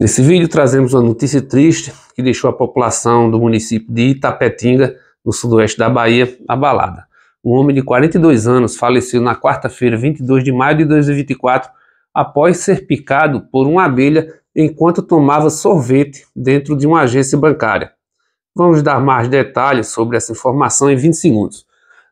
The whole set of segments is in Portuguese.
Nesse vídeo trazemos uma notícia triste que deixou a população do município de Itapetinga, no sudoeste da Bahia, abalada. Um homem de 42 anos faleceu na quarta-feira, 22 de maio de 2024, após ser picado por uma abelha enquanto tomava sorvete dentro de uma agência bancária. Vamos dar mais detalhes sobre essa informação em 20 segundos.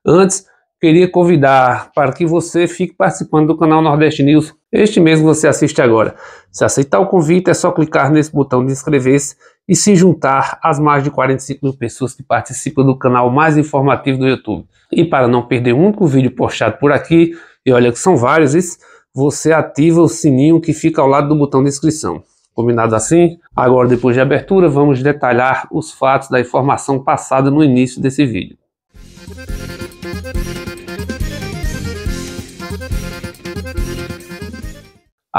Antes, queria convidar para que você fique participando do canal Nordeste News, este mesmo você assiste agora. Se aceitar o convite, é só clicar nesse botão de inscrever-se e se juntar às mais de 45 mil pessoas que participam do canal mais informativo do YouTube. E para não perder um único vídeo postado por aqui, e olha que são vários, isso, você ativa o sininho que fica ao lado do botão de inscrição. Combinado assim? Agora, depois de abertura, vamos detalhar os fatos da informação passada no início desse vídeo.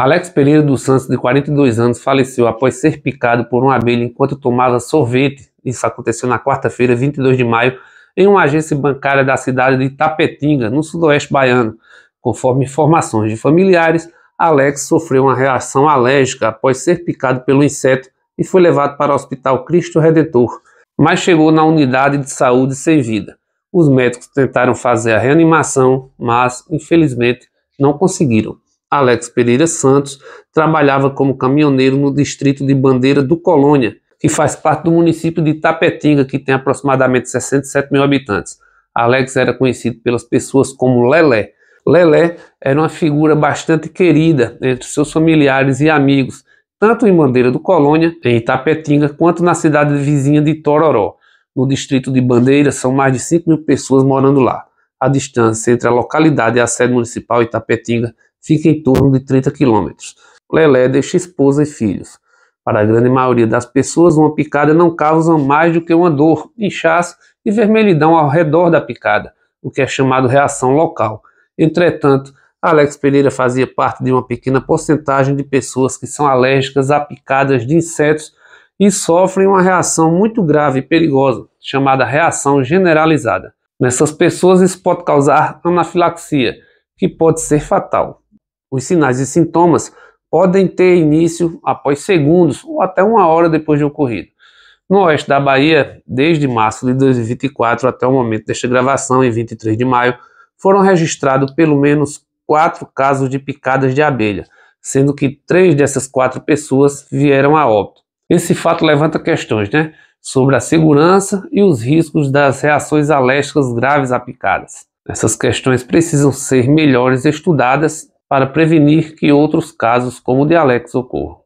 Alex Pereira dos Santos, de 42 anos, faleceu após ser picado por uma abelha enquanto tomava sorvete. Isso aconteceu na quarta-feira, 22 de maio, em uma agência bancária da cidade de Tapetinga, no sudoeste baiano. Conforme informações de familiares, Alex sofreu uma reação alérgica após ser picado pelo inseto e foi levado para o Hospital Cristo Redentor, mas chegou na unidade de saúde sem vida. Os médicos tentaram fazer a reanimação, mas infelizmente não conseguiram. Alex Pereira Santos, trabalhava como caminhoneiro no distrito de Bandeira do Colônia, que faz parte do município de Tapetinga, que tem aproximadamente 67 mil habitantes. Alex era conhecido pelas pessoas como Lelé. Lelé era uma figura bastante querida entre seus familiares e amigos, tanto em Bandeira do Colônia, em Itapetinga, quanto na cidade vizinha de Tororó. No distrito de Bandeira, são mais de 5 mil pessoas morando lá. A distância entre a localidade e a sede municipal Itapetinga fica em torno de 30 quilômetros. Lelé deixa esposa e filhos. Para a grande maioria das pessoas, uma picada não causa mais do que uma dor, inchaço e vermelhidão ao redor da picada, o que é chamado reação local. Entretanto, Alex Pereira fazia parte de uma pequena porcentagem de pessoas que são alérgicas a picadas de insetos e sofrem uma reação muito grave e perigosa, chamada reação generalizada. Nessas pessoas, isso pode causar anafilaxia, que pode ser fatal. Os sinais e sintomas podem ter início após segundos ou até uma hora depois de ocorrido. No oeste da Bahia, desde março de 2024 até o momento desta gravação, em 23 de maio, foram registrados pelo menos quatro casos de picadas de abelha, sendo que três dessas quatro pessoas vieram a óbito. Esse fato levanta questões né, sobre a segurança e os riscos das reações alérgicas graves a picadas. Essas questões precisam ser melhores estudadas para prevenir que outros casos como o de Alex ocorram.